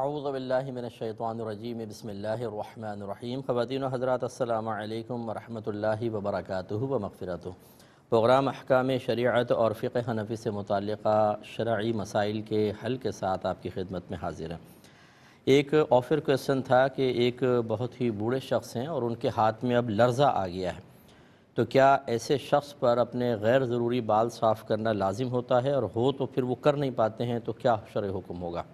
आउज़बिल्लिमिनशैतवानरजीम बसमीम ख़वान हज़रत अल्लाम वबरक व मगफ़रत प्रोग्राम अहकाम शरीयत और फ़िक हनफी से मुतल शर्य मसाइल के हल के साथ आपकी खिदमत में हाजिर हैं एक ऑफर क्वेश्चन था कि एक बहुत ही बूढ़े शख्स हैं और उनके हाथ में अब लर्जा आ गया है तो क्या ऐसे शख्स पर अपने गैर ज़रूरी बाल साफ़ करना लाजिम होता है और हो तो फिर वो कर नहीं पाते हैं तो क्या शर हुक्म होगा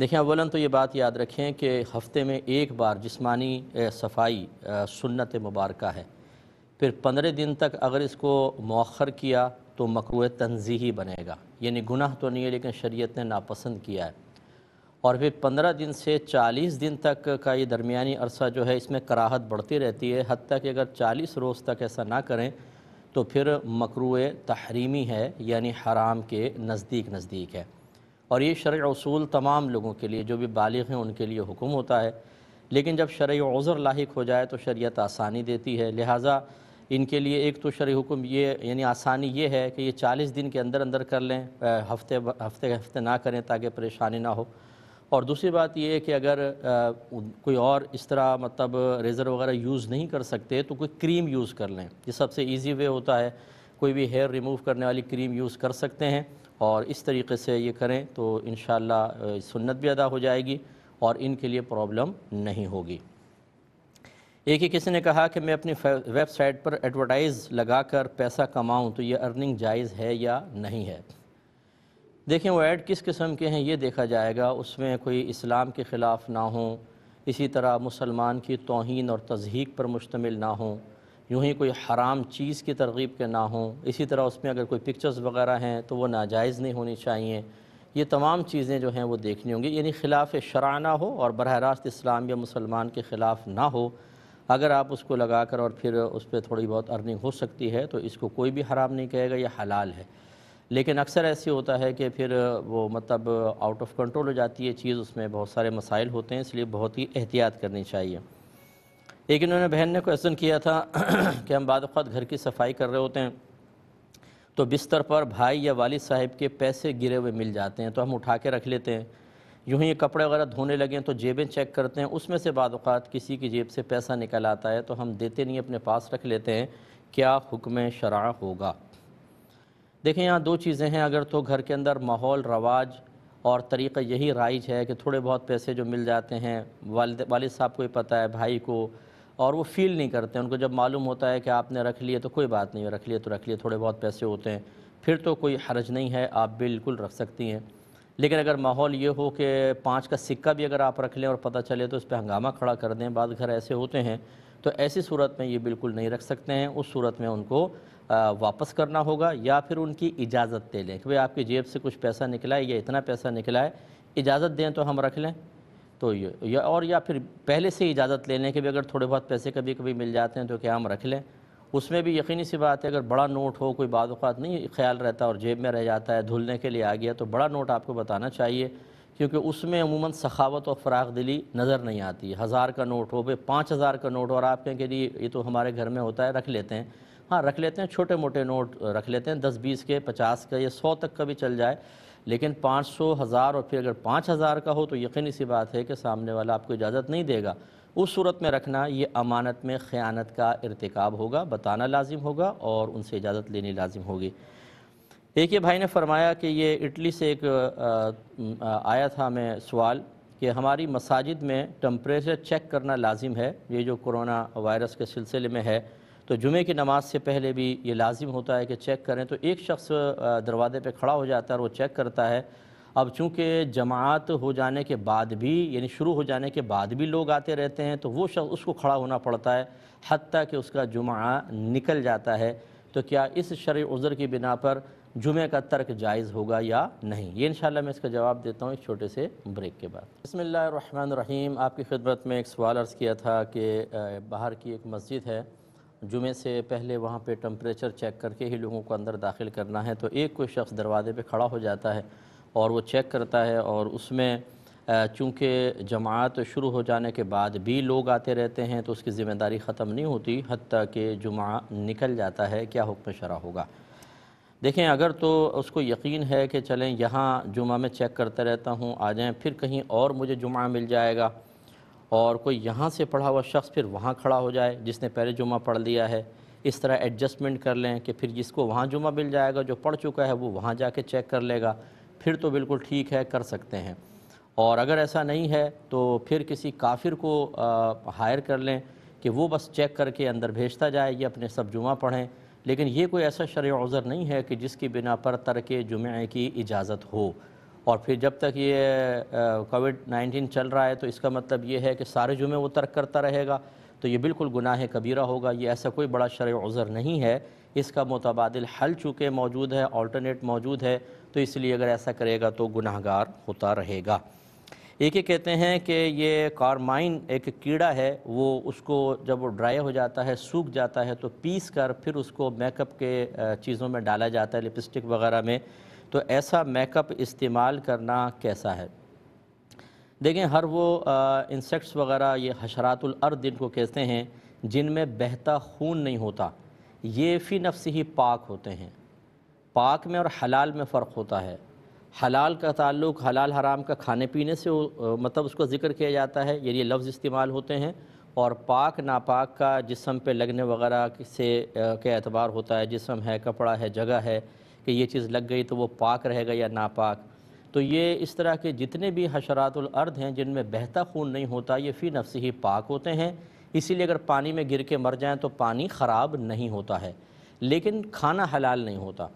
देखिए अवला तो ये बात याद रखें कि हफ़्ते में एक बार जिस्मानी सफाई सुन्नत मुबारक है फिर पंद्रह दिन तक अगर इसको मौखर किया तो मकरू तनजीही बनेगा यानी गुनाह तो नहीं है लेकिन शरीयत ने नापसंद किया है और फिर पंद्रह दिन से चालीस दिन तक का ये दरमियानी अरसा जो है इसमें कराहत बढ़ती रहती है हद तक अगर चालीस रोज़ तक ऐसा ना करें तो फिर मकरू तहरीमी है यानी हराम के नज़दीक नज़दीक है और ये शर असूल तमाम लोगों के लिए जो भी बालिग हैं उनके लिए हुक्म होता है लेकिन जब शर्य उज़र लाक हो जाए तो शरीत आसानी देती है लिहाजा इनके लिए एक तो शर हुक्म ये यानी आसानी ये है कि ये चालीस दिन के अंदर अंदर कर लें हफ्ते हफ्ते हफ्ते ना करें ताकि परेशानी ना हो और दूसरी बात ये है कि अगर आ, कोई और इस तरह मतलब रेज़र वगैरह यूज़ नहीं कर सकते तो कोई क्रीम यूज़ कर लें ये सबसे ईजी वे होता है कोई भी हेयर रिमूव करने वाली क्रीम यूज़ कर सकते हैं और इस तरीके से ये करें तो इन सुन्नत भी अदा हो जाएगी और इनके लिए प्रॉब्लम नहीं होगी एक ही किसी ने कहा कि मैं अपनी वेबसाइट पर एडवर्टाइज़ लगा कर पैसा कमाऊं तो ये अर्निंग जायज़ है या नहीं है देखें वो ऐड किस किस्म के हैं ये देखा जाएगा उसमें कोई इस्लाम के ख़िलाफ़ ना हो इसी तरह मुसलमान की तोहन और तजहीक पर मुश्तमिल ना हों यूँ ही कोई हराम चीज़ की तरगीब के ना हों इसी तरह उसमें अगर कोई पिक्चर्स वगैरह हैं तो वो नाजायज़ नहीं होनी चाहिए ये तमाम चीज़ें जो हैं वो देखनी होंगी यानी ख़िलाफ़ शरा ना हो और बरह रास्त इस्लाम या मुसलमान के ख़िलाफ़ ना हो अगर आप उसको लगा कर और फिर उस पर थोड़ी बहुत अर्निंग हो सकती है तो इसको कोई भी हराम नहीं कहेगा यह हलाल है लेकिन अक्सर ऐसे होता है कि फिर वो मतलब आउट ऑफ कंट्रोल हो जाती है चीज़ उसमें बहुत सारे मसाइल होते हैं इसलिए बहुत ही एहतियात करनी चाहिए एक इन्होंने बहन ने क्वेश्चन किया था कि हम बाद घर की सफाई कर रहे होते हैं तो बिस्तर पर भाई या वालिद साहब के पैसे गिरे हुए मिल जाते हैं तो हम उठा के रख लेते हैं यूँ ही कपड़े वगैरह धोने लगे तो जेबें चेक करते हैं उसमें से बाद किसी की जेब से पैसा निकल आता है तो हम देते नहीं अपने पास रख लेते हैं क्या हुक्म शरा होगा देखें यहाँ दो चीज़ें हैं अगर तो घर के अंदर माहौल रवाज और तरीक़ा यही राइज है कि थोड़े बहुत पैसे जो मिल जाते हैं वालद वालिद साहब को ही पता है भाई को और वो फील नहीं करते उनको जब मालूम होता है कि आपने रख लिए तो कोई बात नहीं रख लिए तो रख लिए थोड़े बहुत पैसे होते हैं फिर तो कोई हर्ज नहीं है आप बिल्कुल रख सकती हैं लेकिन अगर माहौल ये हो कि पाँच का सिक्का भी अगर आप रख लें और पता चले तो इस पर हंगामा खड़ा कर दें बाद घर ऐसे होते हैं तो ऐसी सूरत में ये बिल्कुल नहीं रख सकते हैं उस सूरत में उनको वापस करना होगा या फिर उनकी इजाज़त दे लें कि भाई आपकी जेब से कुछ पैसा निकला है या इतना पैसा निकला है इजाज़त दें तो हम रख लें तो ये या और या फिर पहले से इजाज़त लेने के भी अगर थोड़े बहुत पैसे कभी कभी मिल जाते हैं तो क्या हम रख लें उसमें भी यकीनी सी बात है अगर बड़ा नोट हो कोई बाद नहीं ख्याल रहता और जेब में रह जाता है धुलने के लिए आ गया तो बड़ा नोट आपको बताना चाहिए क्योंकि उसमें अमूमन सखावत और फराग दिली नज़र नहीं आती हज़ार का नोट हो भाई पाँच हज़ार का नोट और आप कहें कि ये तो हमारे घर में होता है रख लेते हैं हाँ रख लेते हैं छोटे मोटे नोट रख लेते हैं दस बीस के पचास का या सौ तक का भी चल जाए लेकिन पाँच सौ हज़ार और फिर अगर पाँच हज़ार का हो तो यकीन सी बात है कि सामने वाला आपको इजाज़त नहीं देगा उस सूरत में रखना ये अमानत में ख़यानत का irtikab होगा बताना लाजिम होगा और उनसे इजाज़त लेनी लाजिम होगी एक ये भाई ने फरमाया कि ये इटली से एक आया था मैं सवाल कि हमारी मसाजिद में टम्परेचर चेक करना लाजिम है ये जो कोरोना वायरस के सिलसिले में है तो जुमे की नमाज से पहले भी ये लाजिम होता है कि चेक करें तो एक शख्स दरवाजे पर खड़ा हो जाता है और वो चेक करता है अब चूँकि जमात हो जाने के बाद भी यानी शुरू हो जाने के बाद भी लोग आते रहते हैं तो वो शख्स उसको खड़ा होना पड़ता है हती कि उसका जुमा निकल जाता है तो क्या इस शर उज़र की बिना पर जुमे का तर्क जायज़ होगा या नहीं ये इन मैं इसका जवाब देता हूँ एक छोटे से ब्रेक के बाद बसमिल्ल रहीम आपकी खिदमत में एक सवाल अर्ज़ किया था कि बाहर की एक मस्जिद है जुमे से पहले वहाँ पे टम्परेचर चेक करके ही लोगों को अंदर दाखिल करना है तो एक कोई शख्स दरवाज़े पे खड़ा हो जाता है और वो चेक करता है और उसमें चूँकि जमात शुरू हो जाने के बाद भी लोग आते रहते हैं तो उसकी ज़िम्मेदारी ख़त्म नहीं होती हती कि जुमा निकल जाता है क्या हुक्म शरा होगा देखें अगर तो उसको यकीन है कि चलें यहाँ जुमा में चेक करता रहता हूँ आ जाएँ फिर कहीं और मुझे जुमा मिल जाएगा और कोई यहाँ से पढ़ा हुआ शख्स फिर वहाँ खड़ा हो जाए जिसने पहले जुमा पढ़ लिया है इस तरह एडजस्टमेंट कर लें कि फिर जिसको वहाँ जुमा मिल जाएगा जो पढ़ चुका है वो वहाँ जाके चेक कर लेगा फिर तो बिल्कुल ठीक है कर सकते हैं और अगर ऐसा नहीं है तो फिर किसी काफिर को हायर कर लें कि वो बस चेक करके अंदर भेजता जाए या अपने सब जुमा पढ़ें लेकिन ये कोई ऐसा शर्य उज़र नहीं है कि जिसकी बिना पर तरक जुमे की इजाज़त हो और फिर जब तक ये कोविड नाइन्टीन चल रहा है तो इसका मतलब ये है कि सारे जुमे वो तर्क करता रहेगा तो ये बिल्कुल गुनाह कबीरा होगा ये ऐसा कोई बड़ा शर उज़र नहीं है इसका मुतबाद हल चुके मौजूद है ऑल्टरनेट मौजूद है तो इसलिए अगर ऐसा करेगा तो गुनाहगार होता रहेगा एक ही कहते हैं कि ये कारमाइन एक कीड़ा है वो उसको जब वो ड्राई हो जाता है सूख जाता है तो पीस कर फिर उसको मेकअप के चीज़ों में डाला जाता है लिपस्टिक वगैरह में तो ऐसा मेकअप इस्तेमाल करना कैसा है देखें हर वो इंसेक्ट्स वगैरह ये हशरातुलर्द इनको कहते हैं जिनमें बहता खून नहीं होता ये फ़ी नफ्स ही पाक होते हैं पाक में और हलाल में फ़र्क होता है हलाल का ताल्लुक हलाल हराम का खाने पीने से मतलब उसका ज़िक्र किया जाता है यानी लफ्ज़ इस्तेमाल होते हैं और पाक नापाक का जिसम पे लगने वगैरह से के अतबार होता है जिसम है कपड़ा है जगह है कि ये चीज़ लग गई तो वो पाक रहेगा या नापाक तो ये इस तरह के जितने भी हशरातुलर्द हैं जिनमें बहता खून नहीं होता ये फ़ी नफ्स ही पाक होते हैं इसीलिए अगर पानी में गिर के मर जाएँ तो पानी ख़राब नहीं होता है लेकिन खाना हलाल नहीं होता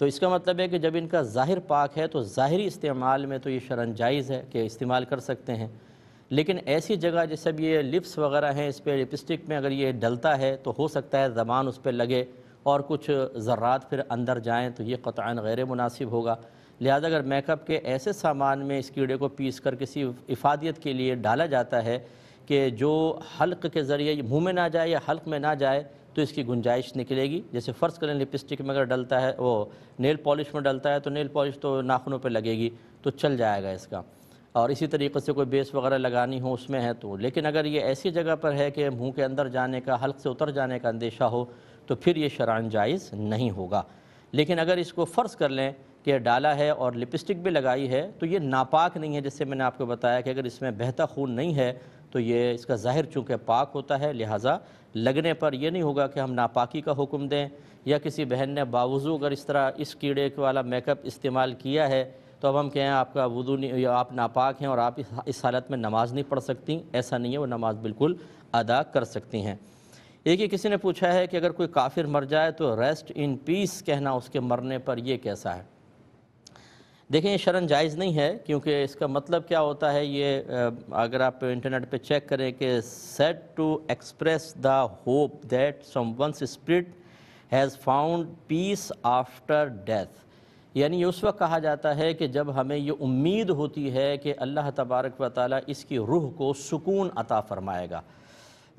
तो इसका मतलब है कि जब इनका ज़ाहिर पाक है तो ज़ाहरी इस्तेमाल में तो ये शरण जायज़ है कि इस्तेमाल कर सकते हैं लेकिन ऐसी जगह जैसे अब ये लिप्स वगैरह हैं इस पर लिपस्टिक में अगर ये डलता है तो हो सकता है ज़बान उस पर लगे और कुछ ज़र्रात फिर अंदर जाएँ तो ये क़तान गैर मुनासिब होगा लिहाजा अगर मेकअप के ऐसे सामान में इस कीड़े को पीस कर किसी इफादियत के लिए डाला जाता है कि जो हल्क के ज़रिए मुँह में ना जाए या हल्क में ना जाए तो इसकी गुंजाइश निकलेगी जैसे फ़र्श करें लिपस्टिक में अगर डलता है वो नेल पॉलिश में डलता है तो नेल पॉलिश तो नाखनों पर लगेगी तो चल जाएगा इसका और इसी तरीके से कोई बेस वगैरह लगानी हो उसमें है तो लेकिन अगर ये ऐसी जगह पर है कि मुँह के अंदर जाने का हल्क से उतर जाने का अंदेशा हो तो फिर ये शरान जायज़ नहीं होगा लेकिन अगर इसको फ़र्ज़ कर लें कि डाला है और लिपस्टिक भी लगाई है तो ये नापाक नहीं है जैसे मैंने आपको बताया कि अगर इसमें बहता खून नहीं है तो ये इसका ज़ाहिर चूँकि पाक होता है लिहाजा लगने पर यह नहीं होगा कि हम नापाकी का हुक्म दें या किसी बहन ने बावजू अगर इस तरह इस कीड़े वाला मेकअप इस्तेमाल किया है तो अब हम कहें आपका वजू नहीं आप नापाक हैं और आप इस हालत में नमाज़ नहीं पढ़ सकती ऐसा नहीं है वो नमाज़ बिल्कुल अदा कर सकती हैं एक ही किसी ने पूछा है कि अगर कोई काफिर मर जाए तो रेस्ट इन पीस कहना उसके मरने पर यह कैसा है देखें ये शरण जायज़ नहीं है क्योंकि इसका मतलब क्या होता है ये अगर आप इंटरनेट पे चेक करें कि set to express the hope that once spirit has found peace after death यानी ये उस वक्त कहा जाता है कि जब हमें ये उम्मीद होती है कि अल्लाह तबारक व ताली इसकी रूह को सुकून अता फ़रमाएगा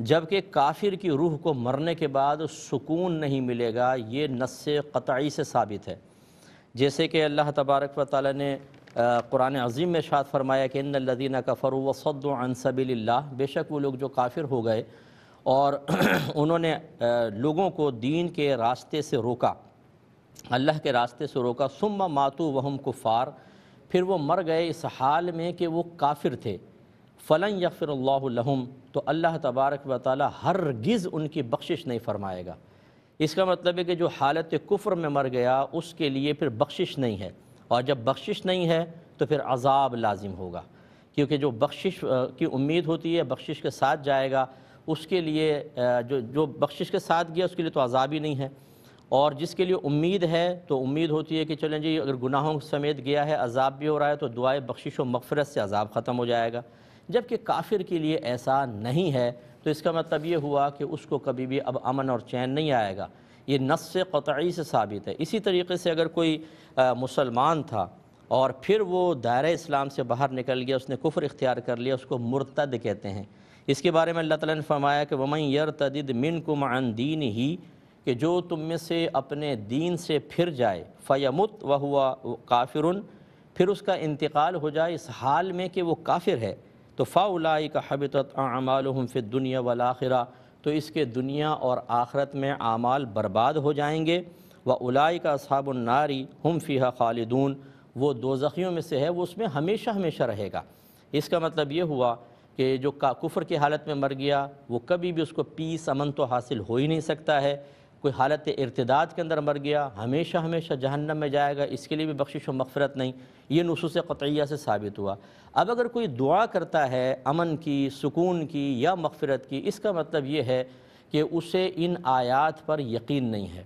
जबकि काफिर की रूह को मरने के बाद सुकून नहीं मिलेगा ये नस क़तई से साबित है जैसे कि अल्लाह तबारक व ताली ने कुरान अजीम में शाद फरमाया कि इन लदीना का फ़रू वसदसबिल्ला बेशक वो लोग जो काफिर हो गए और उन्होंने लोगों को दीन के रास्ते से रोका अल्लाह के रास्ते से रोका सुम मातू वहम कुफ़ार फिर वो मर गए इस हाल में कि वो काफिर थे फ़लन यफ़रल्लाम तो अल्लाह तबारक व ताली गिज़ उनकी बख्शिश नहीं फरमाएगा इसका मतलब है कि जो हालत कुफ्र में मर गया उसके लिए फिर बख्शिश नहीं है और जब बख्शिश नहीं है तो फिर अजाब लाजिम होगा क्योंकि जो बख्शिश की उम्मीद होती है बख्शिश के साथ जाएगा उसके लिए जो जो बख्शिश के साथ गया उसके लिए तो अजाब ही नहीं है और जिसके लिए उम्मीद है तो उम्मीद होती है कि चलें जी अगर गुनाहों समेत गया है अजाब भी हो रहा है तो दुआए बख्शिश व मफ़रत से अजाब ख़त्म हो जाएगा जबकि काफिर के लिए ऐसा नहीं है तो इसका मतलब ये हुआ कि उसको कभी भी अब अमन और चैन नहीं आएगा ये नस क़तई से साबित है इसी तरीके से अगर कोई मुसलमान था और फिर वो दायरे इस्लाम से बाहर निकल गया उसने कुफर इख्तियार कर लिया उसको मुर्तद कहते हैं इसके बारे में अल्लाह ताला ने फरमाया कि वमन यर तदद मिन कुमान दीन ही कि जो तुम में से अपने दीन से फिर जाए फ़यमुत व हुआ काफिर फिर उसका इंतकाल हो जाए इस हाल में कि वो काफिर है तो फ़ाउलाई का हबत हम फिर दुनिया वाल आखिरा तो इसके दुनिया और आखरत में आमाल बर्बाद हो जाएंगे व उलाई का साबुलनारी हम फ़िया खालिदून वो दो जख़ियों में से है वो उसमें हमेशा हमेशा रहेगा इसका मतलब ये हुआ कि जो का कुफ़र की हालत में मर गया वो कभी भी उसको पीस अमन तो हासिल हो ही नहीं सकता है कोई हालत इरतदाद के अंदर मर गया हमेशा हमेशा जहन्नम में जाएगा इसके लिए भी बख्शिश व मगफरत नहीं ये नसूस क़तिया से साबित हुआ अब अगर कोई दुआ करता है अमन की सुकून की या मगफरत की इसका मतलब ये है कि उसे इन आयात पर यकीन नहीं है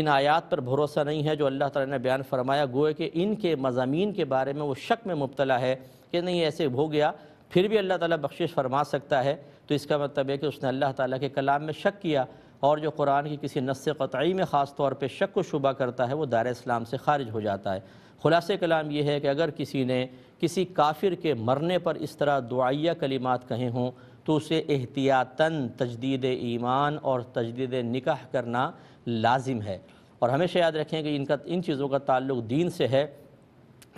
इन आयात पर भरोसा नहीं है जो अल्लाह ताला ने बयान फरमाया गोए कि इनके मजामी के बारे में वो शक में मुबतला है कि नहीं ऐसे हो गया फिर भी अल्लाह ताला बख्शिश फरमा सकता है तो इसका मतलब है कि उसने अल्लाह ताला के कलाम में शक किया और जो कुरान की किसी नस् क़तई में ख़ास तौर पर शक व शुबा करता है वो दार इस्लाम से खारिज हो जाता है ख़ुलास कलाम ये है कि अगर किसी ने किसी काफिर के मरने पर इस तरह दुआया कलिमात कहे हों तो उसे एहतियातन तजदीद ईमान और तजदीद निकाह करना लाजिम है और हमेशा याद रखें कि इनका इन चीज़ों का ताल्लुक दीन से है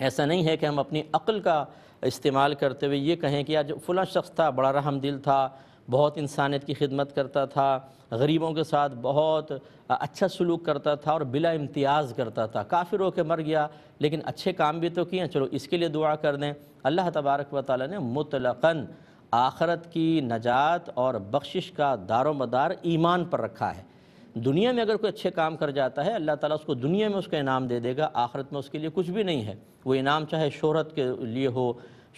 ऐसा नहीं है कि हम अपनी अक़ल का इस्तेमाल करते हुए ये कहें कि आज फ़लाँ शख्स था बड़ा रहम दिल था बहुत इंसानियत की खिदमत करता था गरीबों के साथ बहुत अच्छा सलूक करता था और बिला इम्तियाज़ करता था काफिर के मर गया लेकिन अच्छे काम भी तो किए चलो इसके लिए दुआ कर दें अल्लाह तबारक व ताली ने मुतलकन आखरत की नजात और बख्शिश का दारो मदार ईमान पर रखा है दुनिया में अगर कोई अच्छे काम कर जाता है अल्लाह ताला उसको दुनिया में उसका इनाम दे देगा आखरत में उसके लिए कुछ भी नहीं है वो इनाम चाहे शोहरत के लिए हो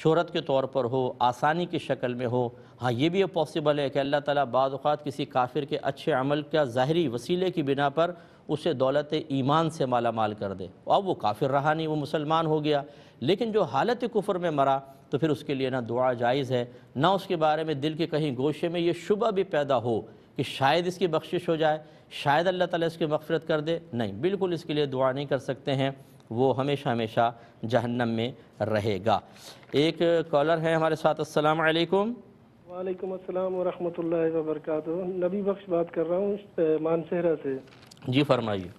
शहरत के तौर पर हो आसानी की शक्ल में हो हाँ ये भी पॉसिबल है कि अल्लाह ताला बाद किसी काफिर के अच्छे अमल का ज़ाहरी वसीले की बिना पर उसे दौलत ईमान से माला माल कर दे अब वो काफिर रहा नहीं वो मुसलमान हो गया लेकिन जो हालत कुफर में मरा तो फिर उसके लिए ना दुआ जायज़ है ना उसके बारे में दिल के कहीं गोशे में ये शुबा भी पैदा हो कि शायद इसकी बख्शिश हो जाए शायद अल्लाह ताला इसकी मफ़रत कर दे नहीं बिल्कुल इसके लिए दुआ नहीं कर सकते हैं वो हमेशा हमेशा जहन्नम में रहेगा एक कॉलर है हमारे साथ अस्सलाम वालेकुम वालेकुम अस्सलाम व बरकातहू नबी बख्श बात कर रहा हूँ मानसहरा से जी फरमाइए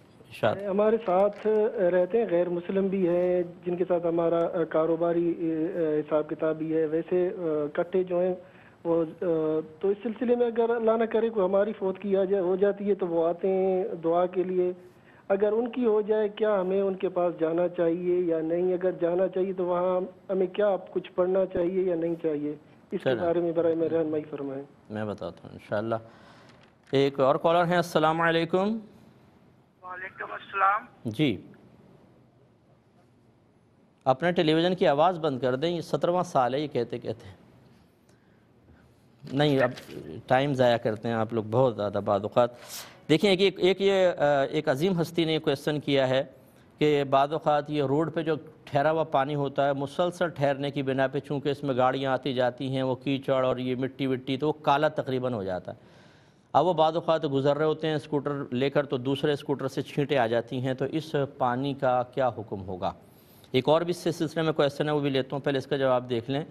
हमारे साथ रहते हैं गैर मुस्लिम भी हैं जिनके साथ हमारा कारोबारी हिसाब किताब भी है वैसे कट्टे जो हैं वो तो इस सिलसिले में अगर अल्लाह ना करे कोई हमारी फौत की जाए हो जाती है तो वो आते हैं दुआ के लिए अगर उनकी हो जाए क्या हमें उनके पास जाना चाहिए या नहीं अगर जाना चाहिए तो वहाँ हमें क्या कुछ पढ़ना चाहिए या नहीं चाहिए इसके बारे में बर में रहनमई फरमाएं मैं बताता हूँ इन एक और कॉलर है अस्सलाम वालेकुम जी अपने टेलीविज़न की आवाज़ बंद कर दें ये सत्रहवा साल है ये कहते कहते नहीं अब टाइम ज़ाया करते हैं आप लोग बहुत ज़्यादा बाद देखिए एक, एक एक ये एक अजीम हस्ती ने क्वेश्चन किया है कि बाद ये रोड पे जो ठहरा हुआ पानी होता है मुसलसल ठहरने की बिना पे चूँकि इसमें गाड़ियाँ आती जाती हैं वो कीचड़ और ये मिट्टी विट्टी तो वो काला तकरीबन हो जाता है अब वो बाद गुजर रहे होते हैं स्कूटर लेकर तो दूसरे स्कूटर से छींटे आ जाती हैं तो इस पानी का क्या हुक्म होगा एक और भी इस सिलसिले में क्वेश्चन है वो भी लेता हूँ पहले इसका जवाब देख लें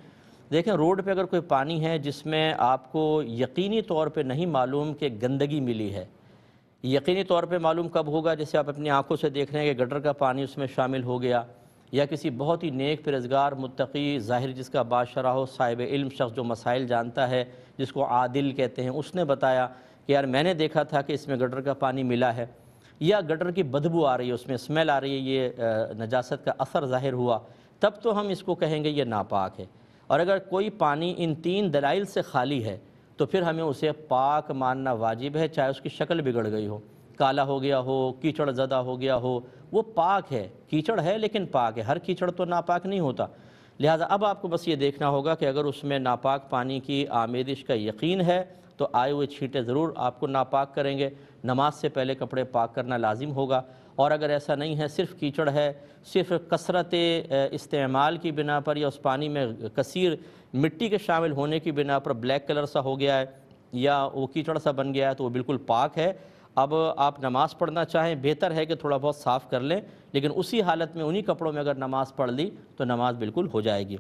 देखें रोड पे अगर कोई पानी है जिसमें आपको यकीनी तौर पे नहीं मालूम कि गंदगी मिली है यकीनी तौर पे मालूम कब होगा जैसे आप अपनी आंखों से देख रहे हैं कि गटर का पानी उसमें शामिल हो गया या किसी बहुत ही नेक परजगार मुतकी ज़ाहिर जिसका बादशरा हो साहिब इल्म शख्स जो मसाइल जानता है जिसको आदिल कहते हैं उसने बताया कि यार मैंने देखा था कि इसमें गटर का पानी मिला है या गटर की बदबू आ रही है उसमें स्मेल आ रही है ये नजास्त का असर ज़ाहिर हुआ तब तो हम इसको कहेंगे ये नापाक है और अगर कोई पानी इन तीन दलाइल से खाली है तो फिर हमें उसे पाक मानना वाजिब है चाहे उसकी शक्ल बिगड़ गई हो काला हो गया हो कीचड़ ज़दा हो गया हो वो पाक है कीचड़ है लेकिन पाक है हर कीचड़ तो नापाक नहीं होता लिहाजा अब आपको बस ये देखना होगा कि अगर उसमें नापाक पानी की आमेदिश का यकीन है तो आए हुए छींटे ज़रूर आपको नापाक करेंगे नमाज से पहले कपड़े पाक करना लाजिम होगा और अगर ऐसा नहीं है सिर्फ कीचड़ है सिर्फ कसरत इस्तेमाल की बिना पर या उस पानी में कसीर मिट्टी के शामिल होने की बिना पर ब्लैक कलर सा हो गया है या वो कीचड़ सा बन गया है तो वो बिल्कुल पाक है अब आप नमाज़ पढ़ना चाहें बेहतर है कि थोड़ा बहुत साफ़ कर लें लेकिन उसी हालत में उन्हीं कपड़ों में अगर नमाज़ पढ़ ली तो नमाज़ बिल्कुल हो जाएगी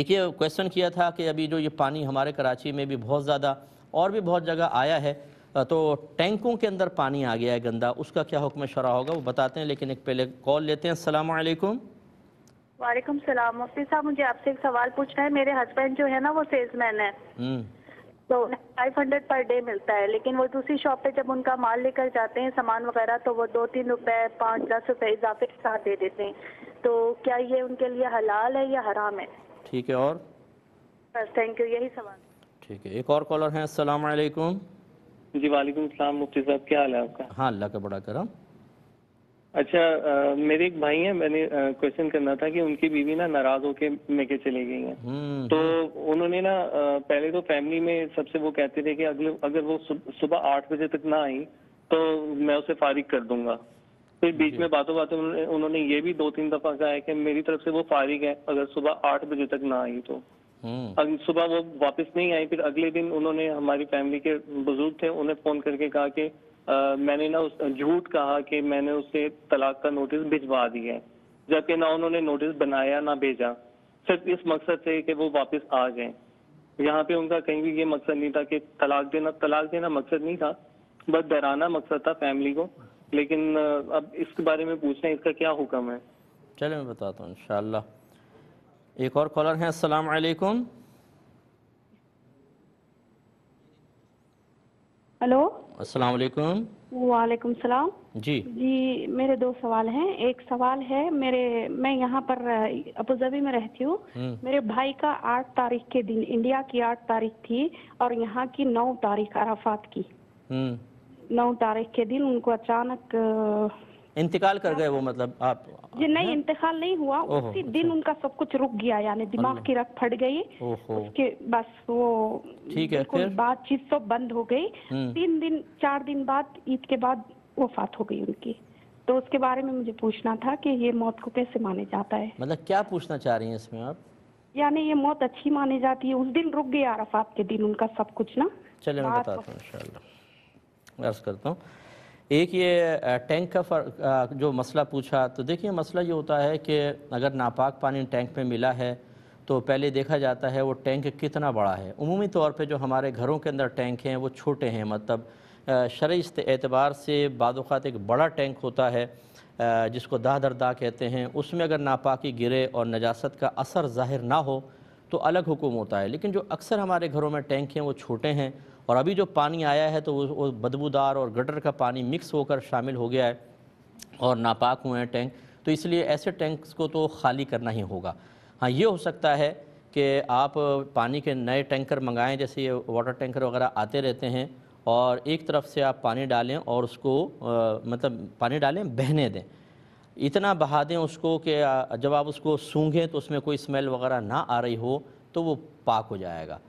एक ये क्वेश्चन किया था कि अभी जो ये पानी हमारे कराची में भी बहुत ज़्यादा और भी बहुत जगह आया है तो टैंकों के अंदर पानी आ गया है गंदा उसका क्या हुक्म शरा होगा वो बताते हैं लेकिन एक पहले कॉल लेते हैं असलकुम वालेकुम सलाम मुफ्ती साहब मुझे आपसे एक सवाल पूछना है मेरे हस्बैंड जो है ना वो सेल्समैन है हम्म। तो उन्हें फाइव हंड्रेड पर डे मिलता है लेकिन वो दूसरी शॉप पे जब उनका माल लेकर जाते हैं सामान वगैरह तो वो दो तीन रुपए पाँच दस रुपए इजाफे के साथ दे देते हैं तो क्या ये उनके लिए हलाल है या हराम है ठीक है और बस थैंक यू यही सवाल ठीक है एक और कॉलर है असलकुम जी वालेकुम सलाम मुफ्ती साहब क्या हाल है आपका हाँ अल्लाह का बड़ा करम अच्छा आ, मेरे एक भाई हैं मैंने क्वेश्चन करना था कि उनकी बीवी ना नाराज होके मेके चली गई है हम्म, तो हम्म। उन्होंने ना पहले तो फैमिली में सबसे वो कहते थे कि अगले अगर वो सुबह आठ बजे तक ना आई तो मैं उसे फारिग कर दूंगा फिर बीच में बातों बातों उन्होंने ये भी दो तीन दफा कहा है कि मेरी तरफ से वो फारिग है अगर सुबह आठ बजे तक ना आई तो हम्म। सुबह वो वापस नहीं आई फिर अगले दिन उन्होंने हमारी फैमिली के बुजुर्ग थे उन्हें फोन करके कहा कि मैंने ना उस झूठ कहा कि मैंने उसे तलाक का नोटिस भिजवा दिया है जबकि ना उन्होंने नोटिस बनाया ना भेजा सिर्फ इस मकसद से कि वो वापस आ जाए यहाँ पे उनका कहीं भी ये मकसद नहीं था कि तलाक देना तलाक देना मकसद नहीं था बस डराना मकसद था फैमिली को लेकिन अब इसके बारे में पूछना इसका क्या हुक्म है चले मैं बताता हूँ इन एक और कॉलर हैं असल हेलो अस्सलाम वालेकुम सलाम जी जी मेरे दो सवाल हैं एक सवाल है मेरे मैं यहाँ पर अबूधाबी में रहती हूँ हम्म। मेरे भाई का आठ तारीख के दिन इंडिया की आठ तारीख थी और यहाँ की नौ तारीख अराफात की हम्म। नौ तारीख के दिन उनको अचानक इंतकाल कर गए वो मतलब आप जी नहीं इंतकाल नहीं हुआ उसी अच्छा। दिन उनका सब कुछ रुक गया यानी दिमाग की रख फट गई उसके बस वो ठीक है फिर बातचीत सब बंद हो गई हम्म। तीन दिन चार दिन बाद ईद के बाद वफात हो गई उनकी तो उसके बारे में मुझे पूछना था कि ये मौत को कैसे माने जाता है मतलब क्या पूछना चाह रही हैं इसमें आप यानी ये मौत अच्छी मानी जाती है उस दिन रुक गया अराफात के दिन उनका सब कुछ ना चलिए मैं बताता हूँ करता हूँ एक ये टैंक का जो मसला पूछा तो देखिए मसला ये होता है कि अगर नापाक पानी टैंक में मिला है तो पहले देखा जाता है वो टैंक कितना बड़ा है उमूमी तौर पे जो हमारे घरों के अंदर टैंक हैं वो छोटे हैं मतलब शर्य एतबार से बाद एक बड़ा टैंक होता है जिसको दाह दर कहते हैं उसमें अगर नापाकी गिरे और नजास्त का असर ज़ाहिर ना हो तो अलग हुकूम होता है लेकिन जो अक्सर हमारे घरों में टैंक हैं वो छोटे हैं और अभी जो पानी आया है तो वो बदबूदार और गटर का पानी मिक्स होकर शामिल हो गया है और नापाक हुए हैं टैंक तो इसलिए ऐसे टैंक्स को तो खाली करना ही होगा हाँ ये हो सकता है कि आप पानी के नए टैंकर मंगाएं जैसे ये वाटर टैंकर वगैरह आते रहते हैं और एक तरफ से आप पानी डालें और उसको आ, मतलब पानी डालें बहने दें इतना बहा दें उसको कि जब आप उसको सूंघें तो उसमें कोई स्मेल वगैरह ना आ रही हो तो वो पाक हो जाएगा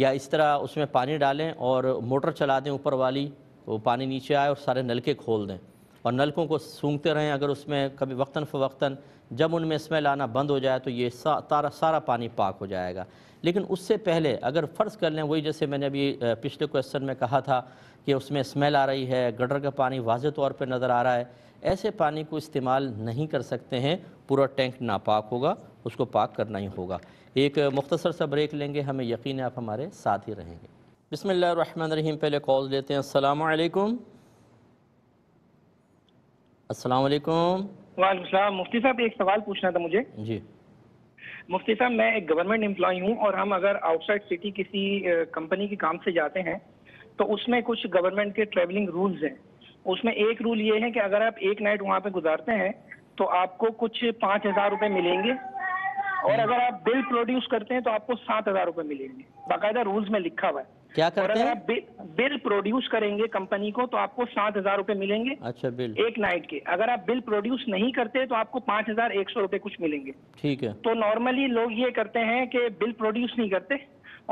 या इस तरह उसमें पानी डालें और मोटर चला दें ऊपर वाली वो पानी नीचे आए और सारे नलके खोल दें और नलकों को सूंघते रहें अगर उसमें कभी वक्ता फ़वक्ता जब उनमें स्मेल आना बंद हो जाए तो ये सारा सारा पानी पाक हो जाएगा लेकिन उससे पहले अगर फ़र्ज़ कर लें वही जैसे मैंने अभी पिछले क्वेश्चन में कहा था कि उसमें स्मेल आ रही है गटर का पानी वाज तौर पर नज़र आ रहा है ऐसे पानी को इस्तेमाल नहीं कर सकते हैं पूरा टैंक नापाक होगा उसको पाक करना ही होगा एक मुख्तसर सा ब्रेक लेंगे हमें यकीन आप हमारे साथ ही रहेंगे बिसमिल्ल रहीम पहले कॉल लेते हैं अस्सलाम वालेकुम अस्सलाम वालेकुम वालेकुम मुफ्ती साहब एक सवाल पूछना था मुझे जी मुफ्ती साहब मैं एक गवर्नमेंट एम्प्लॉय हूँ और हम अगर आउटसाइड सिटी किसी कंपनी के काम से जाते हैं तो उसमें कुछ गवर्नमेंट के ट्रेवलिंग रूल्स हैं उसमें एक रूल ये है कि अगर आप एक नाइट वहाँ पे गुजारते हैं तो आपको कुछ पाँच हज़ार रुपये मिलेंगे और हम्म। अगर आप बिल प्रोड्यूस करते हैं तो आपको सात हजार रूपए मिलेंगे बाकायदा रूल्स में लिखा हुआ है क्या करते हैं आप बिल प्रोड्यूस करेंगे कंपनी को तो आपको सात हजार रूपए मिलेंगे अच्छा बिल एक नाइट के अगर आप बिल प्रोड्यूस नहीं करते तो आपको पाँच हजार एक सौ रूपए कुछ मिलेंगे ठीक है तो नॉर्मली लोग ये करते हैं कि बिल प्रोड्यूस नहीं करते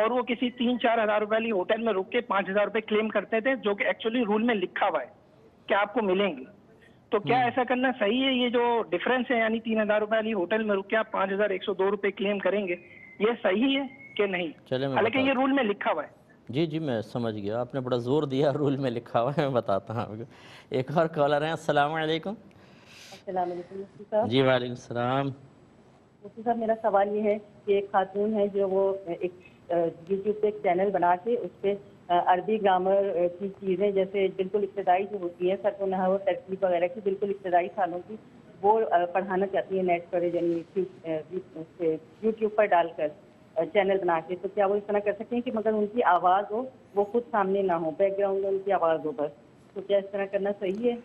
और वो किसी तीन चार हजार रूपए वाली होटल में रुक के पाँच हजार रूपए क्लेम करते थे जो कि एक्चुअली रूल में लिखा हुआ है कि आपको मिलेंगे तो क्या हम्म। ऐसा करना सही है ये जो डिफरेंस है यानी तीन हजार रुपए वाली होटल में रुक के आप पाँच हजार एक सौ दो रुपए क्लेम करेंगे ये सही है कि नहीं हालांकि ये रूल में लिखा हुआ है जी जी मैं समझ गया आपने बड़ा जोर दिया रूल में लिखा हुआ है मैं बताता हूँ आपको एक और कॉलर है असलकुम जी वालेकुम सलाम मुफ्ती साहब मेरा सवाल ये है कि एक खातून है जो वो एक यूट्यूब पे एक चैनल बना के उस पर अरबी ग्रामर की चीज़ें जैसे बिल्कुल इब्तदाई जो होती है सर नहा और तरकीब वगैरह की बिल्कुल इब्तदाई सालों की वो पढ़ाना चाहती है नेट पर यानी यूट्यूब पर डालकर चैनल बना के तो क्या वो इस तरह कर सकते हैं कि मगर उनकी आवाज़ हो वो खुद सामने ना हो बैकग्राउंड उनकी आवाज़ हो बस तो क्या इस तरह करना सही है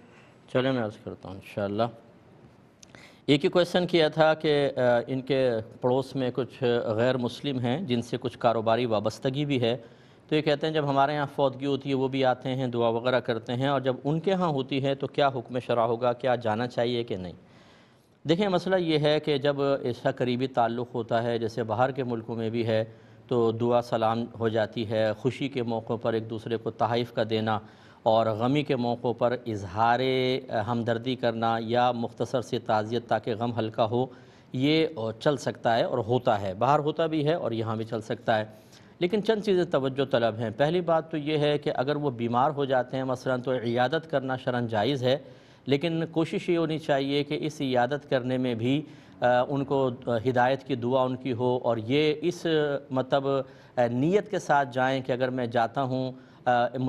चलो मैं अर्ज़ करता हूँ इन एक ही क्वेश्चन किया था कि इनके पड़ोस में कुछ गैर मुस्लिम हैं जिनसे कुछ कारोबारी वाबस्तगी भी है तो ये कहते हैं जब हमारे यहाँ फौतगी होती है वो भी आते हैं दुआ वगैरह करते हैं और जब उनके यहाँ होती है तो क्या हुक्म शरा होगा क्या जाना चाहिए कि नहीं देखें मसला ये है कि जब ऐसा करीबी ताल्लुक़ होता है जैसे बाहर के मुल्कों में भी है तो दुआ सलाम हो जाती है ख़ुशी के मौक़ों पर एक दूसरे को तहफ़ का देना और गमी के मौक़ों पर इजहार हमदर्दी करना या मुख्तसर से ताज़ियत ताकि गम हल्का हो ये चल सकता है और होता है बाहर होता भी है और यहाँ भी चल सकता है लेकिन चंद चीज़ें तोज्जो तलब हैं पहली बात तो ये है कि अगर वो बीमार हो जाते हैं मसला तो इयादत करना शरण जायज़ है लेकिन कोशिश ये होनी चाहिए कि इस इयादत करने में भी आ, उनको हिदायत की दुआ उनकी हो और ये इस मतलब नीयत के साथ जाएं कि अगर मैं जाता हूँ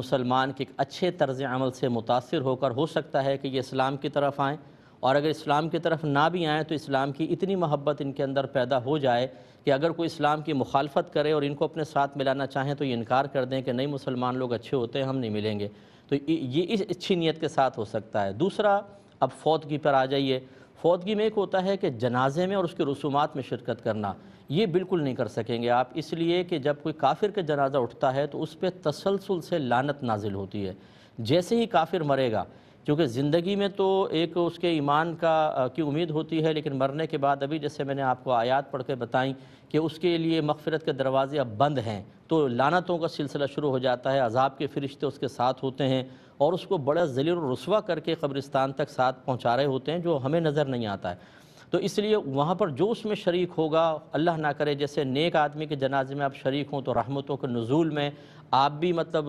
मुसलमान के एक अच्छे तर्ज अमल से मुतासर होकर हो सकता है कि ये इस्लाम की तरफ आएँ और अगर इस्लाम की तरफ ना भी आएँ तो इस्लाम की इतनी मोहब्बत इनके अंदर पैदा हो जाए कि अगर कोई इस्लाम की मुखालफत करे और इनको अपने साथ मिलाना चाहें तो ये इनकार कर दें कि नहीं मुसलमान लोग अच्छे होते हैं हम नहीं मिलेंगे तो ये इस अच्छी नीयत के साथ हो सकता है दूसरा अब फौतगी पर आ जाइए फौतगी में एक होता है कि जनाजे में और उसके रसूमात में शिरकत करना ये बिल्कुल नहीं कर सकेंगे आप इसलिए कि जब कोई काफिर का जनाजा उठता है तो उस पर तसलसल से लानत नाजिल होती है जैसे ही काफिर मरेगा क्योंकि ज़िंदगी में तो एक उसके ईमान का की उम्मीद होती है लेकिन मरने के बाद अभी जैसे मैंने आपको आयात पढ़ के बताई कि उसके लिए मफफ़रत के दरवाजे अब बंद हैं तो लानतों का सिलसिला शुरू हो जाता है अजाब के फरिश्ते उसके साथ होते हैं और उसको बड़ा जलील रसवा करके कब्रिस्तान तक साथ पहुँचा रहे होते हैं जो हमें नज़र नहीं आता है तो इसलिए वहाँ पर जो उसमें शरीक होगा अल्लाह ना करे जैसे नेक आदमी के जनाजे में आप शरीक हों तो रहमतों के नज़ूल में आप भी मतलब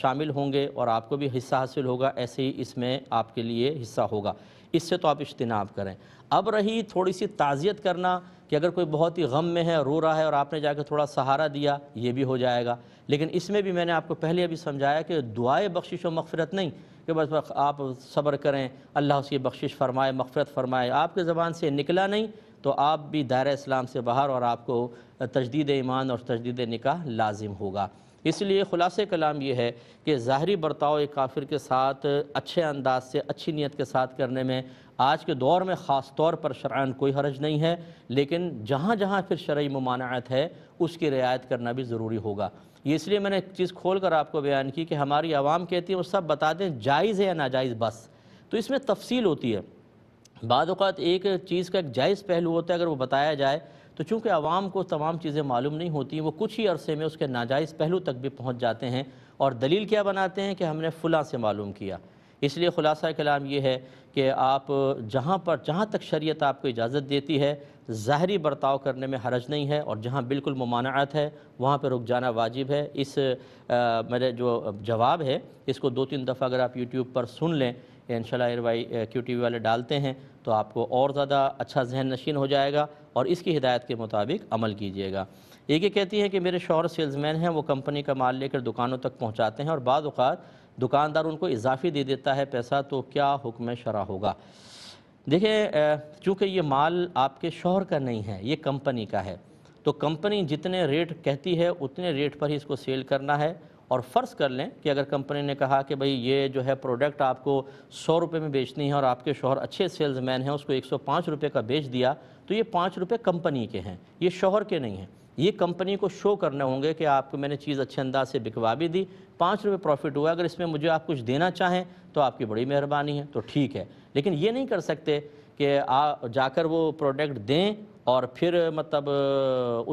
शामिल होंगे और आपको भी हिस्सा हासिल होगा ऐसे ही इसमें आपके लिए हिस्सा होगा इससे तो आप इज्तनाब करें अब रही थोड़ी सी ताज़ियत करना कि अगर कोई बहुत ही गम में है रो रहा है और आपने जाकर थोड़ा सहारा दिया ये भी हो जाएगा लेकिन इसमें भी मैंने आपको पहले अभी समझाया कि दुआए बख्शिश और मफफरत नहीं कि बस आप सब्र करें अल्लाह उसकी बख्शिश फरमाए मफफरत फरमाए आपके ज़बान से निकला नहीं तो आप भी दायरा इस्लाम से बाहर और आपको तजदीद ईमान और तजदीद निकाह लाजिम होगा इसलिए ख़ुलासे कलाम यह है कि ज़ाहरी बर्ताव एक काफिर के साथ अच्छे अंदाज से अच्छी नीयत के साथ करने में आज के दौर में ख़ास तौर पर शरान कोई हरज नहीं है लेकिन जहाँ जहाँ फिर शर्य ममानात है उसकी रियायत करना भी ज़रूरी होगा ये इसलिए मैंने एक चीज़ खोल कर आपको बयान की कि हमारी आवाम कहती है वो सब बता दें जायज़ है या नाजायज़ बस तो इसमें तफसील होती है बाद एक चीज़ का एक जायज़ पहलू होता है अगर वो बताया जाए तो चूँकि आवाम को तमाम चीज़ें मालूम नहीं होती वो कुछ ही अरसे में उसके नाजायज़ पहलू तक भी पहुँच जाते हैं और दलील क्या बनाते हैं कि हमने फ़ुला से मालूम किया इसलिए ख़ुलासा कलाम ये है कि आप जहाँ पर जहाँ तक शरीयत आपको इजाज़त देती है ज़ाहरी बर्ताव करने में हरज नहीं है और जहाँ बिल्कुल ममानात है वहाँ पर रुक जाना वाजिब है इस मेरे जो जवाब है इसको दो तीन दफ़ा अगर आप यूट्यूब पर सुन लें इन शाला क्यू टी वाले डालते हैं तो आपको और ज़्यादा अच्छा जहन नशीन हो जाएगा और इसकी हिदायत के मुताबिक अमल कीजिएगा एक ये कहती है कि मेरे शोहर सेल्समैन हैं वो कंपनी का माल लेकर दुकानों तक पहुँचाते हैं और बाद दुकानदार उनको इजाफी दे देता है पैसा तो क्या हुक्म शरा होगा देखिए चूँकि ये माल आपके शोहर का नहीं है ये कंपनी का है तो कंपनी जितने रेट कहती है उतने रेट पर ही इसको सेल करना है और फ़र्ज़ कर लें कि अगर कंपनी ने कहा कि भाई ये जो है प्रोडक्ट आपको सौ रुपये में बेचनी है और आपके शोहर अच्छे सेल्समैन हैं उसको एक सौ पाँच रुपये का बेच दिया तो ये पाँच रुपये कंपनी के हैं ये शोहर के नहीं हैं ये कंपनी को शो करने होंगे कि आपको मैंने चीज़ अच्छे अंदाज से बिकवा भी दी पाँच रुपये प्रॉफिट हुआ अगर इसमें मुझे आप कुछ देना चाहें तो आपकी बड़ी मेहरबानी है तो ठीक है लेकिन ये नहीं कर सकते कि आ जाकर वो प्रोडक्ट दें और फिर मतलब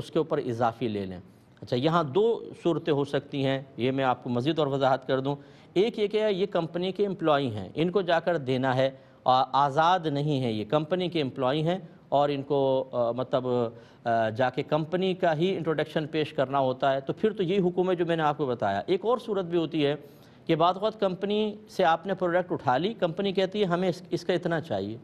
उसके ऊपर इजाफी ले लें अच्छा यहाँ दो सूरतें हो सकती हैं ये मैं आपको मज़ीद और वजाहत कर दूँ एक ये क्या ये कंपनी के एम्प्लॉई हैं इनको जाकर देना है आज़ाद नहीं है ये कंपनी के एम्प्लॉ हैं और इनको आ, मतलब आ, जाके कंपनी का ही इंट्रोडक्शन पेश करना होता है तो फिर तो यही हुक्म है जो मैंने आपको बताया एक और सूरत भी होती है कि बाद कंपनी से आपने प्रोडक्ट उठा ली कंपनी कहती है हमें इस, इसका इतना चाहिए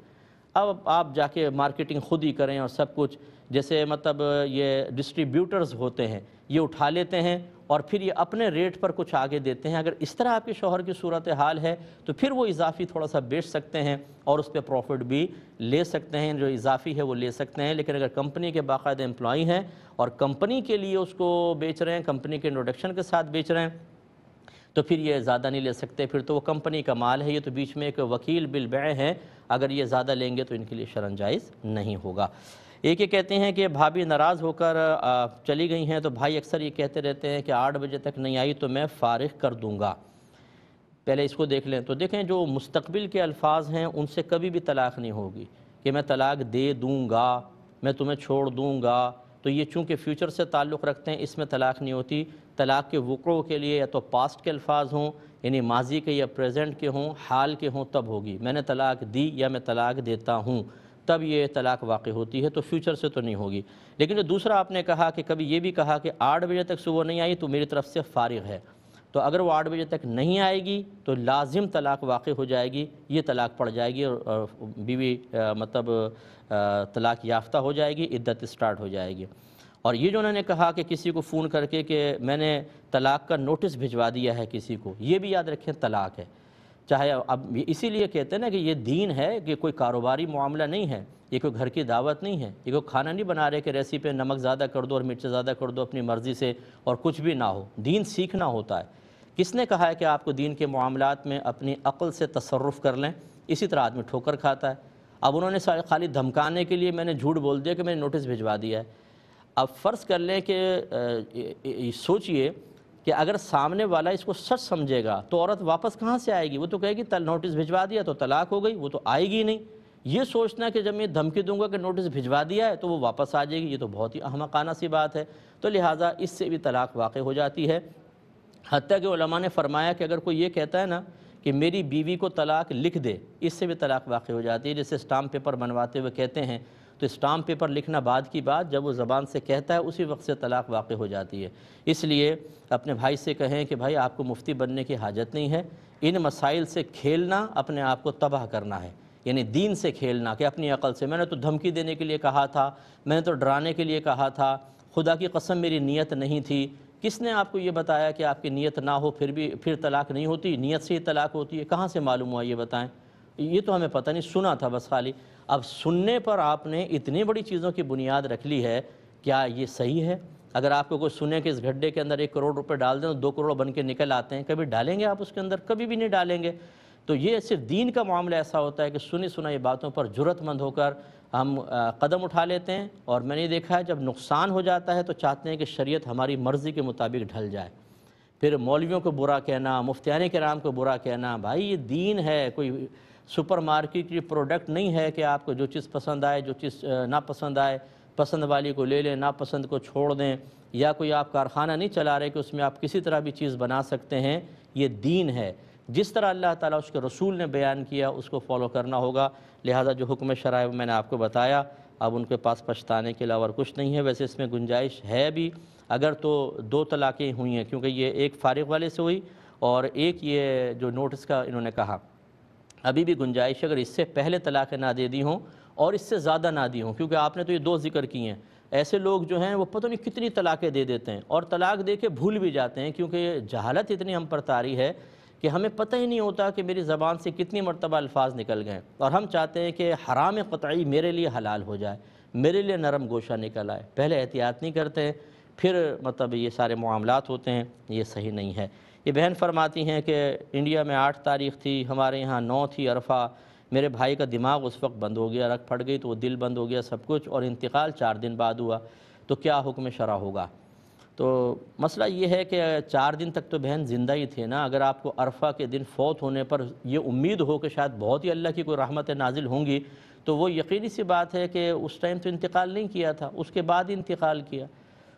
अब आप जाके मार्केटिंग खुद ही करें और सब कुछ जैसे मतलब ये डिस्ट्रीब्यूटर्स होते हैं ये उठा लेते हैं और फिर ये अपने रेट पर कुछ आगे देते हैं अगर इस तरह आपके शोहर की सूरत हाल है तो फिर वो इजाफी थोड़ा सा बेच सकते हैं और उस पर प्रॉफिट भी ले सकते हैं जो इजाफी है वो ले सकते हैं लेकिन अगर कंपनी के बाकायदा एम्प्लॉई हैं और कंपनी के लिए उसको बेच रहे हैं कंपनी के इंट्रोडक्शन के साथ बेच रहे हैं तो फिर ये ज़्यादा नहीं ले सकते फिर तो वो कंपनी का माल है ये तो बीच में एक वकील बिल बे हैं अगर ये ज़्यादा लेंगे तो इनके लिए शरण जायज़ नहीं होगा एक ये कहते हैं कि भाभी नाराज़ होकर चली गई हैं तो भाई अक्सर ये कहते रहते हैं कि आठ बजे तक नहीं आई तो मैं फ़ारिग कर दूँगा पहले इसको देख लें तो देखें जो मुस्तबिल के अल्फाज हैं उनसे कभी भी तलाक़ नहीं होगी कि मैं तलाक़ दे दूँगा मैं तुम्हें छोड़ दूँगा तो ये चूँकि फ़्यूचर से ताल्लुक़ रखते हैं इसमें तलाक़ नहीं होती तलाक़ के वक़ों के लिए या तो पास्ट के अल्फाज हों यानी माजी के या प्रेजेंट के हों हाल के हों तब होगी मैंने तलाक़ दी या मैं तलाक़ देता हूँ तब ये तलाक वाक़ होती है तो फ्यूचर से तो नहीं होगी लेकिन जो दूसरा आपने कहा कि कभी ये भी कहा कि आठ बजे तक सुबह नहीं आई तो मेरी तरफ से फारिग है तो अगर वो आठ बजे तक नहीं आएगी तो लाजिम तलाक वाक़ हो जाएगी ये तलाक पड़ जाएगी और बीवी मतलब तलाक याफ्ता हो जाएगी इद्दत स्टार्ट हो जाएगी और ये जो उन्होंने कहा कि किसी को फ़ोन करके कि मैंने तलाक का नोटिस भिजवा दिया है किसी को ये भी याद रखें तलाक है चाहे अब इसीलिए कहते हैं ना कि ये दीन है कि कोई कारोबारी मामला नहीं है ये कोई घर की दावत नहीं है ये कोई खाना नहीं बना रहे कि रेसिपी पे नमक ज़्यादा कर दो और मिर्च ज़्यादा कर दो अपनी मर्ज़ी से और कुछ भी ना हो दीन सीखना होता है किसने कहा है कि आपको दीन के मामला में अपनी अक़ल से तसरफ़ कर लें इसी तरह आदमी ठोकर खाता है अब उन्होंने खाली धमकाने के लिए मैंने झूठ बोल दिया कि मैंने नोटिस भिजवा दिया है अब फ़र्ज़ कर लें कि सोचिए कि अगर सामने वाला इसको सच समझेगा तो औरत वापस कहाँ से आएगी वो तो कहेगी तल नोटिस भिजवा दिया तो तलाक हो गई वो तो आएगी नहीं ये सोचना कि जब मैं धमकी दूंगा कि नोटिस भिजवा दिया है तो वो वापस आ जाएगी ये तो बहुत ही अहमकाना सी बात है तो लिहाजा इससे भी तलाक वाक़ हो जाती है हती उलमा ने फरमाया कि अगर कोई ये कहता है ना कि मेरी बीवी को तलाक लिख दे इससे भी तलाक वाक़ हो जाती है जैसे स्टाम्प पेपर बनवाते हुए कहते हैं तो स्टाम पेपर लिखना बाद की बात जब वो ज़बान से कहता है उसी वक्त से तलाक वाक़ हो जाती है इसलिए अपने भाई से कहें कि भाई आपको मुफ्ती बनने की हाजत नहीं है इन मसाइल से खेलना अपने आप को तबाह करना है यानी दीन से खेलना कि अपनी अकल से मैंने तो धमकी देने के लिए कहा था मैंने तो डराने के लिए कहा था खुदा की कसम मेरी नीयत नहीं थी किसने आपको ये बताया कि आपकी नीयत ना हो फिर भी फिर तलाक नहीं होती नीयत से ही तलाक होती है कहाँ से मालूम हुआ ये बताएं ये तो हमें पता नहीं सुना था बस खाली अब सुनने पर आपने इतनी बड़ी चीज़ों की बुनियाद रख ली है क्या ये सही है अगर आपको कोई सुने कि इस गड्ढे के अंदर एक करोड़ रुपए डाल दें तो दो करोड़ बन के निकल आते हैं कभी डालेंगे आप उसके अंदर कभी भी नहीं डालेंगे तो ये सिर्फ दीन का मामला ऐसा होता है कि सुनी सुनाई बातों पर ज़रूरतमंद होकर हम कदम उठा लेते हैं और मैंने देखा है जब नुकसान हो जाता है तो चाहते हैं कि शरीयत हमारी मर्ज़ी के मुताबिक ढल जाए फिर मौलवियों को बुरा कहना के नाम को बुरा कहना भाई ये दीन है कोई सुपर मार्केट ये प्रोडक्ट नहीं है कि आपको जो चीज़ पसंद आए जो चीज़ ना पसंद आए पसंद वाली को ले लें नापसंद को छोड़ दें या कोई आप कारखाना नहीं चला रहे कि उसमें आप किसी तरह भी चीज़ बना सकते हैं ये दीन है जिस तरह अल्लाह ताला उसके रसूल ने बयान किया उसको फॉलो करना होगा लिहाजा जो हुक्म शराब मैंने आपको बताया अब उनके पास पछताने के अलावा कुछ नहीं है वैसे इसमें गुंजाइश है भी अगर तो दो तलाक़ें हुई हैं क्योंकि ये एक फ़ारिग वाले से हुई और एक ये जो नोटिस का इन्होंने कहा अभी भी गुंजाइश अगर इससे पहले तलाक ना दे दी हों और इससे ज़्यादा ना दी हों क्योंकि आपने तो ये दो जिक्र किए हैं ऐसे लोग जो हैं वो पता नहीं कितनी तलाक़ें दे देते हैं और तलाक दे के भूल भी जाते हैं क्योंकि जहालत इतनी हम पर तारी है कि हमें पता ही नहीं होता कि मेरी ज़बान से कितनी मरतबा अल्फाज निकल गए और हम चाहते हैं कि हराम क़तई मेरे लिए हलाल हो जाए मेरे लिए नरम गोशा निकल आए पहले एहतियात नहीं करते हैं फिर मतलब ये सारे मामला होते हैं ये सही नहीं है ये बहन फरमाती हैं कि इंडिया में आठ तारीख थी हमारे यहाँ नौ थी अरफा मेरे भाई का दिमाग उस वक्त बंद हो गया रख फट गई तो वो दिल बंद हो गया सब कुछ और इंतकाल चार दिन बाद हुआ तो क्या हुक्म शरा होगा तो मसला ये है कि चार दिन तक तो बहन ज़िंदा ही थे ना अगर आपको अरफा के दिन फौत होने पर ये उम्मीद हो कि शायद बहुत ही अल्लाह की कोई रहमत नाजिल होंगी तो वो यकीनी सी बात है कि उस टाइम तो इंतकाल नहीं किया था उसके बाद इंतकाल किया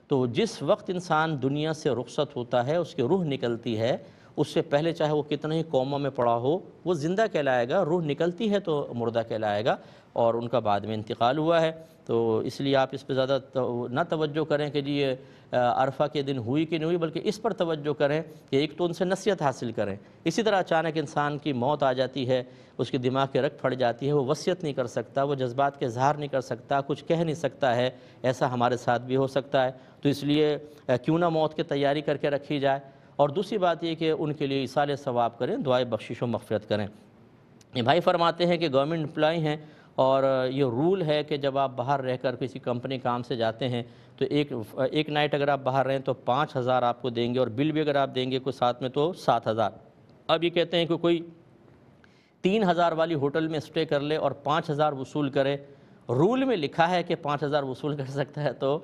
तो जिस वक्त इंसान दुनिया से रुखसत होता है उसकी रूह निकलती है उससे पहले चाहे वो कितने ही कौमों में पड़ा हो वो ज़िंदा कहलाएगा रूह निकलती है तो मुर्दा कहलाएगा और उनका बाद में इंतकाल हुआ है तो इसलिए आप इस पर ज़्यादा तो, ना तवज्जो करें कि जी अरफा के दिन हुई कि नहीं हुई बल्कि इस पर तवज्जो करें कि एक तो उनसे नसीहत हासिल करें इसी तरह अचानक इंसान की मौत आ जाती है उसके दिमाग के रख फट जाती है वो वसीयत नहीं कर सकता वो जज्बात के इजहार नहीं कर सकता कुछ कह नहीं सकता है ऐसा हमारे साथ भी हो सकता है तो इसलिए क्यों ना मौत की तैयारी करके रखी जाए और दूसरी बात ये कि उनके लिए इसाल सवाब करें दुआ बख्शिश व मफ़रत करें भाई फरमाते हैं कि गवर्नमेंट एम्प्लॉय हैं और ये रूल है कि जब आप बाहर रहकर किसी कंपनी काम से जाते हैं तो एक एक नाइट अगर आप बाहर रहें तो पाँच हज़ार आपको देंगे और बिल भी अगर आप देंगे कुछ साथ में तो सात हज़ार अब ये कहते हैं कि कोई तीन हज़ार वाली होटल में स्टे कर ले और पाँच हज़ार वसूल करे रूल में लिखा है कि पाँच हज़ार वसूल कर सकता है तो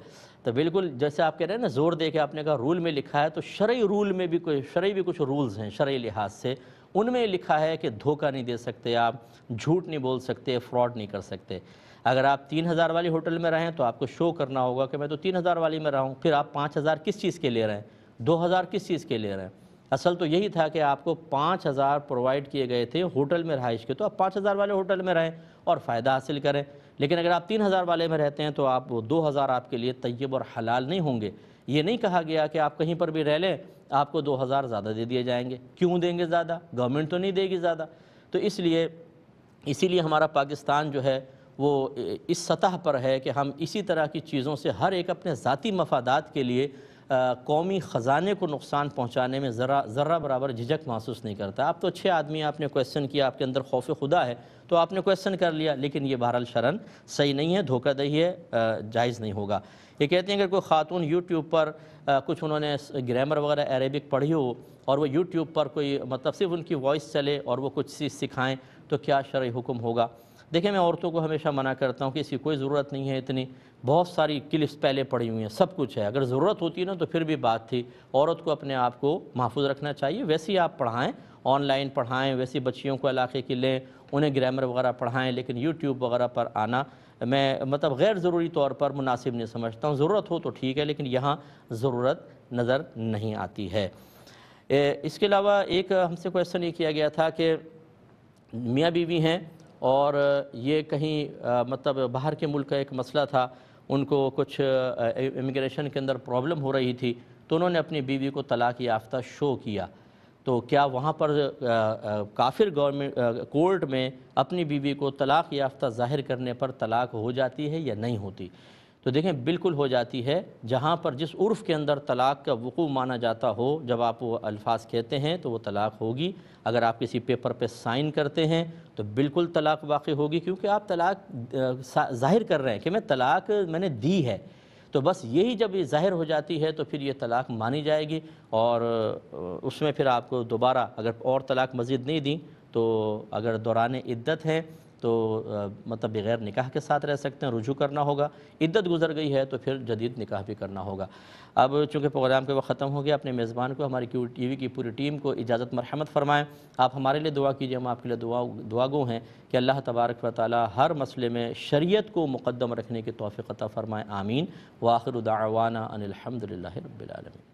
तो बिल्कुल जैसे आप कह रहे हैं ना ज़ोर दे के आपने कहा रूल में लिखा है तो शरय रूल में भी कोई शरय भी कुछ रूल्स हैं शरय लिहाज से उनमें लिखा है कि धोखा नहीं दे सकते आप झूठ नहीं बोल सकते फ्रॉड नहीं कर सकते अगर आप तीन हज़ार वाली होटल में रहें तो आपको शो करना होगा कि मैं तो तीन हज़ार वाली में रहा हूँ फिर आप पाँच हज़ार किस चीज़ के ले रहे हैं दो हज़ार किस चीज़ के ले रहे हैं असल तो यही था कि आपको पाँच हज़ार प्रोवाइड किए गए थे होटल में रहाइश के तो आप पाँच हज़ार वाले होटल में रहें और फ़ायदा हासिल करें लेकिन अगर आप तीन हज़ार वाले में रहते हैं तो आप वो दो हज़ार आपके लिए तय्यब और हलाल नहीं होंगे ये नहीं कहा गया कि आप कहीं पर भी रह लें आपको दो हज़ार ज़्यादा दे दिए जाएंगे क्यों देंगे ज़्यादा गवर्नमेंट तो नहीं देगी ज़्यादा तो इसलिए इसीलिए हमारा पाकिस्तान जो है वो इस सतह पर है कि हम इसी तरह की चीज़ों से हर एक अपने ज़ाती मफादात के लिए कौमी ख़जाने को नुकसान पहुँचाने में ज़रा ज़र्रा बराबर झिझक महसूस नहीं करता आप तो अच्छे आदमी आपने क्वेश्चन किया आपके अंदर खौफ खुदा है तो आपने क्वेश्चन कर लिया लेकिन ये बहरहाल शरण सही नहीं है धोखादही है जायज़ नहीं होगा ये कहते हैं अगर कोई ख़ातून यूट्यूब पर आ, कुछ उन्होंने ग्रामर वगैरह अरेबिक पढ़ी हो और वो यूट्यूब पर कोई मतलब सिर्फ उनकी वॉइस चले और वो कुछ चीज़ सिखाएँ तो क्या शर्य हुक्म होगा देखिए मैं औरतों को हमेशा मना करता हूँ कि इसकी कोई ज़रूरत नहीं है इतनी बहुत सारी क्लिप्स पहले पड़ी हुई हैं सब कुछ है अगर ज़रूरत होती है ना तो फिर भी बात थी औरत को अपने आप को महफूज रखना चाहिए वैसे ही आप पढ़ाएँ ऑनलाइन पढ़ाएँ वैसे बच्चियों को इलाके की लें उन्हें ग्रामर वगैरह पढ़ाएँ लेकिन यूट्यूब वगैरह पर आना मैं मतलब गैर ज़रूरी तौर पर मुनासिब नहीं समझता हूँ ज़रूरत हो तो ठीक है लेकिन यहाँ ज़रूरत नज़र नहीं आती है इसके अलावा एक हमसे क्वेश्चन ये किया गया था कि मियाँ बीवी हैं और ये कहीं मतलब बाहर के मुल्क का एक मसला था उनको कुछ इमिग्रेशन के अंदर प्रॉब्लम हो रही थी तो उन्होंने अपनी बीवी को तलाक याफ्ता शो किया तो क्या वहाँ पर काफिर गवर्नमेंट कोर्ट में अपनी बीवी को तलाक याफ्ता जाहिर करने पर तलाक हो जाती है या नहीं होती तो देखें बिल्कुल हो जाती है जहाँ पर जिस उर्फ़ के अंदर तलाक़ का वक़ू माना जाता हो जब आप वो अल्फाज कहते हैं तो वो तलाक़ होगी अगर आप किसी पेपर पे साइन करते हैं तो बिल्कुल तलाक़ वाक़ होगी क्योंकि आप तलाक़ ज़ाहिर कर रहे हैं कि मैं तलाक़ मैंने दी है तो बस यही जब ये ज़ाहिर हो जाती है तो फिर ये तलाक़ मानी जाएगी और उसमें फिर आपको दोबारा अगर और तलाक़ मज़ीद नहीं दी तो अगर दौरान इद्दत है तो मतलब बगैर निकाह के साथ रह सकते हैं रुजू करना होगा इद्दत गुजर गई है तो फिर जदीद निकाह भी करना होगा अब चूँकि प्रोग्राम के वक्त ख़त्म हो गया अपने मेज़बान को हमारी क्यू टी वी की पूरी टीम को इजाज़त मरहमत फ़रमाएँ आप हमारे लिए दुआ कीजिए हम आपके लिए दुआ दुआगो हैं कि अल्लाह तबारक व ताली हर मसले में शरीत को मुकदम रखने की तोफ़ी फ़रमाएँ आमीन व आखिर उदावाना अनिलहमदिल्लाबीआलमी